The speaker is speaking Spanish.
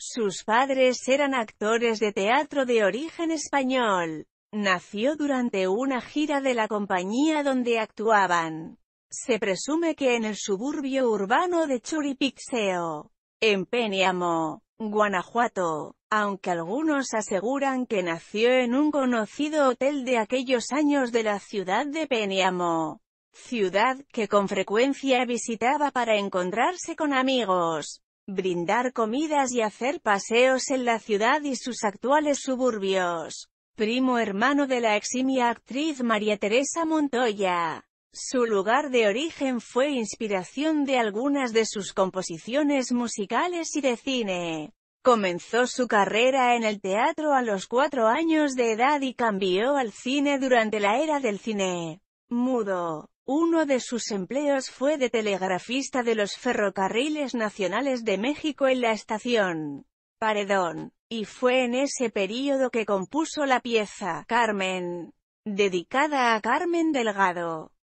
Sus padres eran actores de teatro de origen español. Nació durante una gira de la compañía donde actuaban. Se presume que en el suburbio urbano de Churipixeo, en Peniamo, Guanajuato, aunque algunos aseguran que nació en un conocido hotel de aquellos años de la ciudad de Peniamo, ciudad que con frecuencia visitaba para encontrarse con amigos brindar comidas y hacer paseos en la ciudad y sus actuales suburbios. Primo hermano de la eximia actriz María Teresa Montoya. Su lugar de origen fue inspiración de algunas de sus composiciones musicales y de cine. Comenzó su carrera en el teatro a los cuatro años de edad y cambió al cine durante la era del cine. Mudo. Uno de sus empleos fue de telegrafista de los Ferrocarriles Nacionales de México en la estación Paredón, y fue en ese período que compuso la pieza Carmen, dedicada a Carmen Delgado.